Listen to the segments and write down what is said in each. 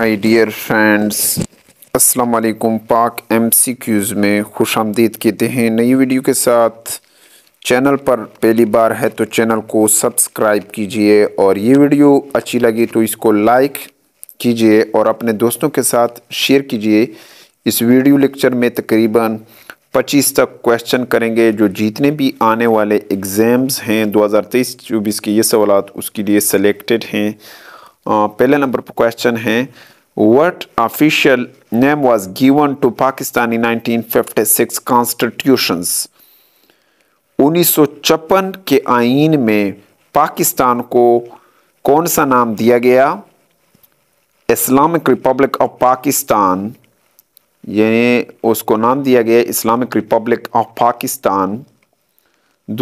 My dear friends अस्सलाम वालेकुम पाक एमसीक्यूज़ में खुश आमदीद कहते हैं नई वीडियो के साथ चैनल पर पहली बार है तो चैनल को सब्सक्राइब कीजिए और ये वीडियो अच्छी लगी तो इसको लाइक कीजिए और अपने दोस्तों के साथ शेयर कीजिए इस वीडियो लेक्चर में तकरीबन 25 तक क्वेश्चन करेंगे जो जितने भी आने वाले एग्ज़ाम्स हैं तेईस चौबीस के ये सवाल उसके लिए सेलेक्टेड हैं पहले नंबर पर क्वेश्चन है What official name was given to Pakistan in 1956 constitutions? 1956 के आइन में पाकिस्तान को कौन सा नाम दिया गया इस्लामिक रिपब्लिक ऑफ पाकिस्तान ये उसको नाम दिया गया इस्लामिक रिपब्लिक ऑफ पाकिस्तान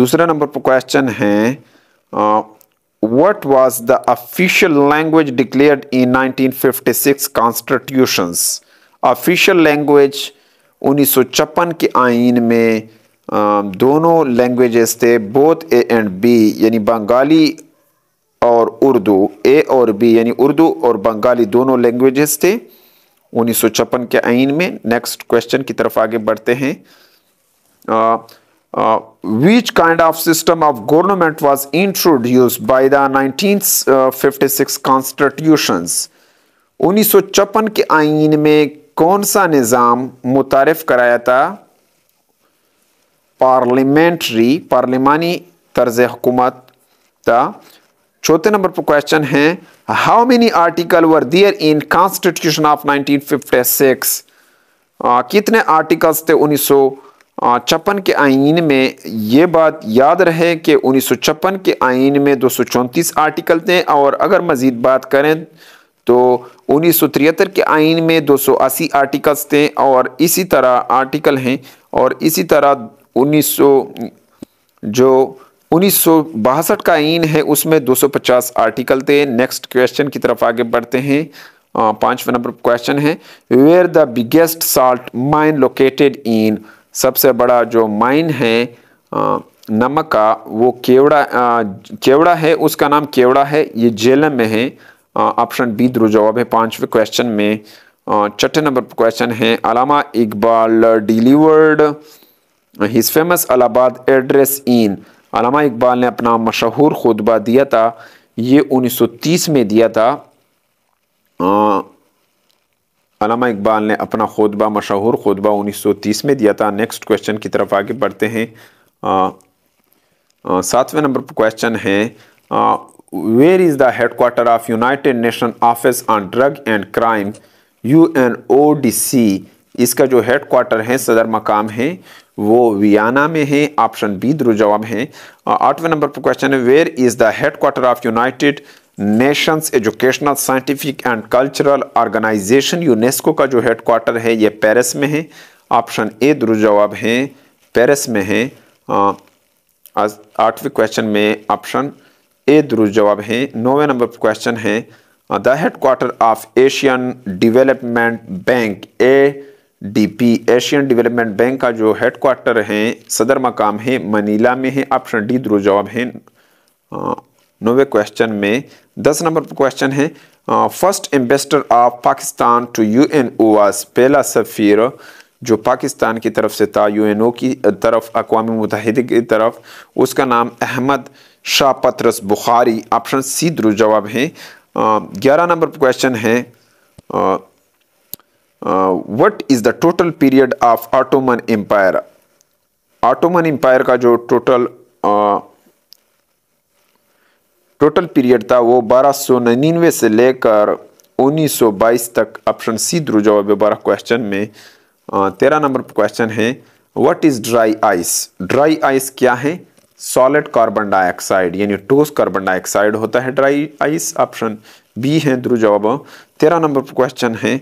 दूसरा नंबर पर क्वेश्चन है what was the official language declared in 1956 constitutions official language 1956 के आइन में दोनों लैंग्वेजेस थे बोथ ए एंड बी यानी बंगाली और उर्दू ए और बी यानी उर्दू और बंगाली दोनों लैंग्वेजेस थे 1956 के आइन में नेक्स्ट क्वेश्चन की तरफ आगे बढ़ते हैं uh, which kind of system of government was introduced by the 1956 constitutions 1956 के आइन में कौन सा निज़ाम मुतारफ कराया था पार्लियामेंट्री पार्लिमानी तर्ज हुकूमत था चौथे नंबर पर क्वेश्चन है how many article were there in constitution of 1956 आ, कितने आर्टिकल्स थे 1956 छप्पन के आइन में ये बात याद रहे कि उन्नीस सौ छप्पन के आइन में दो सौ चौंतीस आर्टिकल थे और अगर मज़ीद बात करें तो उन्नीस सौ तिहत्तर के आइन में दो सौ अस्सी आर्टिकल्स थे और इसी तरह आर्टिकल हैं और इसी तरह उन्नीस सौ जो उन्नीस सौ बासठ का आइन है उसमें दो सौ पचास आर्टिकल थे नेक्स्ट क्वेश्चन की तरफ आगे बढ़ते हैं पाँचवा नंबर क्वेश्चन है where the biggest salt mine located in सबसे बड़ा जो माइन है नमक का वो केवड़ा केवड़ा है उसका नाम केवड़ा है ये जेलम में है ऑप्शन बी ध्रुव जवाब है पांचवे क्वेश्चन में छठे नंबर क्वेश्चन है Allama Iqbal delivered his famous Allahabad address in Allama Iqbal ने अपना मशहूर खुतबा दिया था ये 1930 में दिया था अलामा इकबाल ने अपना खुतबा मशहूर खुतबा 1930 में दिया था नेक्स्ट क्वेश्चन की तरफ आगे बढ़ते हैं सातवें नंबर पर क्वेश्चन है where is the headquarter of united nation office on drug and crime U N O D C इसका जो हेड क्वार्टर है सदर मकाम है वो वियाना में है ऑप्शन बी दुरुजवाब है आठवें नंबर पर क्वेश्चन है where is the headquarter of united nations educational scientific and cultural organization UNESCO का जो हेडक्वार्टर है ये पेरिस में है ऑप्शन ए दुरुस्त जवाब है पेरिस में है आठवें क्वेश्चन में ऑप्शन ए दुरुस्त जवाब है नौवें नंबर क्वेश्चन है the headquarter of Asian development bank A DP Asian development bank का जो हेडक्वार्टर है सदर मकाम है मनीला में है ऑप्शन डी दुरुस्त जवाब है नोवे क्वेश्चन में दस नंबर क्वेश्चन है first ambassador of Pakistan to U N O was पहला सफ़ीर जो पाकिस्तान की तरफ से था यू एन ओ की तरफ अकवा मुतहद की तरफ उसका नाम अहमद शाह पत्रस बुखारी ऑप्शन सी द्रु जवाब है ग्यारह नंबर क्वेश्चन है what is the total period of Ottoman empire Ottoman empire का जो टोटल टोटल पीरियड था वो बारह सौ निन्यानवे से लेकर 1922 तक ऑप्शन सी ध्रुव जवाब बारह क्वेश्चन में तेरह नंबर क्वेश्चन है what is dry ice dry ice क्या है सॉलिड कार्बन डाइऑक्साइड यानी ठोस कार्बन डाइऑक्साइड होता है ड्राई आइस ऑप्शन बी है ध्रुव जवाब तेरह नंबर क्वेश्चन है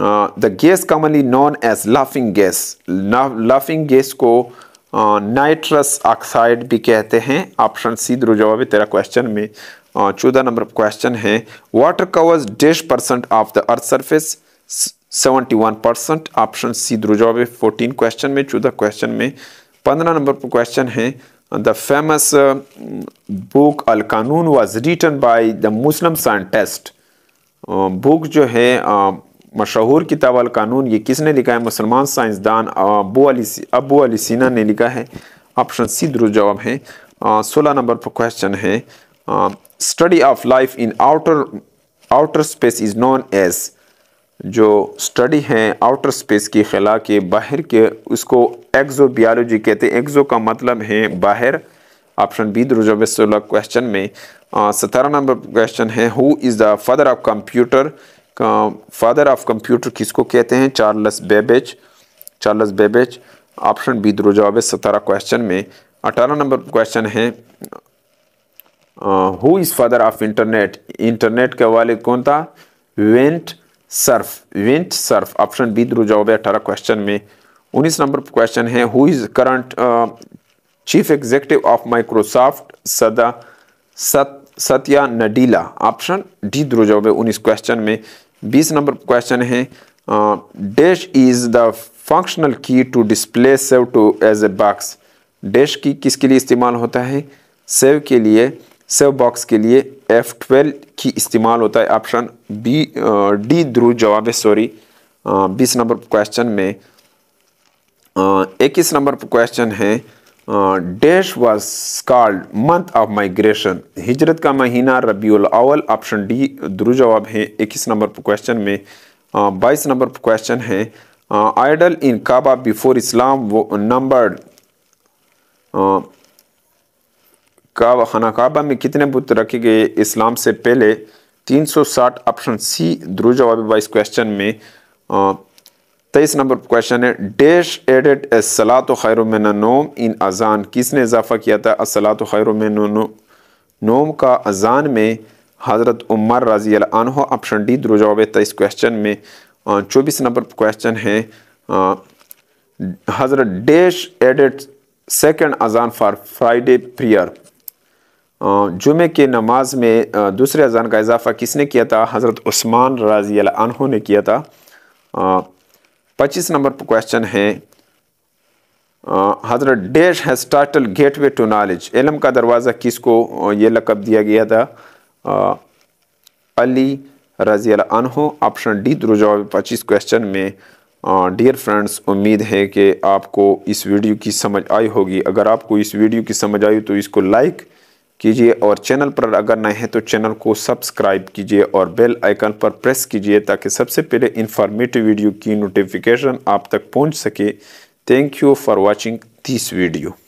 the gas commonly known as laughing gas laughing gas को uh, नाइट्रस ऑक्साइड भी कहते हैं ऑप्शन सी ध्रुव जवाब है तेरा क्वेश्चन में चौदह नंबर क्वेश्चन है वाटर कवर्स डेढ़ percent of the earth surface seventy one percent option C ध्रुव जवाब है फोर्टीन क्वेश्चन में चौदह क्वेश्चन में पंद्रह नंबर पर क्वेश्चन है the famous book Al Qanun was written by the Muslim scientist book जो है uh, मशहूर किताब अल कानून ये किसने लिखा है मुसलमान साइंसदान अबू अली अबू अली सीना ने लिखा है ऑप्शन सी दुरुस्त जवाब है सोलह नंबर पर क्वेश्चन है study of life in outer outer space is known as जो स्टडी है आउटर स्पेस की खिला के बाहर के उसको एक्जो बियालोजी कहते हैं एक्जो का मतलब है बाहर ऑप्शन बी जवाब सोलह क्वेश्चन में सत्रह नंबर क्वेश्चन है who is the father of computer father of computer किसको कहते हैं Charles Babbage Charles Babbage option B दो जवाब है क्वेश्चन में अठारह नंबर क्वेश्चन है who is father of internet internet के वालिद कौन था Vint Cerf Vint Cerf option B दो जवाब है अठारह क्वेश्चन में उन्नीस नंबर क्वेश्चन है who is current chief executive of Microsoft सदा सत सत्या नडीला ऑप्शन डी ध्रुव जवाब है उन्नीस क्वेश्चन में बीस नंबर क्वेश्चन है dash is the functional key to display save to as a box dash key किसके लिए इस्तेमाल होता है सेव के लिए सेव बॉक्स के लिए एफ ट्वेल्व की इस्तेमाल होता है ऑप्शन बी डी ध्रुव जवाब है सॉरी बीस नंबर क्वेश्चन में इक्कीस नंबर क्वेश्चन है dash was called month of migration हिजरत का महीना रबी अवल ऑप्शन डी द्रु जवाब है इक्कीस नंबर क्वेश्चन में uh, बाईस नंबर क्वेश्चन है idol in Kaaba before Islam वो नंबर uh, खाना काबा में कितने बुत रखे गए इस्लाम से पहले 360 ऑप्शन सी द्रु जवाब बाईस क्वेश्चन में uh, तेईस तो नंबर क्वेश्चन है डेश एडेड असला तो खैर नोम इन अजान किसने इजाफ़ा किया था असला तो खैर नोम का अजान में हज़रत उमर राजी अनहो ऑप्शन डी है तेईस तो क्वेश्चन में चौबीस नंबर क्वेश्चन है हज़रत डेश एडेड सेकेंड अजान फॉर फ्राइडे प्रियर जुमे के नमाज में दूसरे अजान का इजाफ़ा किसने किया था हज़रत उस्मान रजी अनहो ने किया था पच्चीस नंबर क्वेश्चन है हज़रत डेश है स्टार्टल गेट वे टू नॉलेज इलम का दरवाज़ा किसको ये लकब दिया गया था आ, अली रजी अनहो ऑप्शन डी तो जवाब पच्चीस क्वेश्चन में डियर फ्रेंड्स उम्मीद है कि आपको इस वीडियो की समझ आई होगी अगर आपको इस वीडियो की समझ आई तो इसको लाइक कीजिए और चैनल पर अगर नए हैं तो चैनल को सब्सक्राइब कीजिए और बेल आइकन पर प्रेस कीजिए ताकि सबसे पहले इन्फॉर्मेटिव वीडियो की नोटिफिकेशन आप तक पहुंच सके thank you for watching this video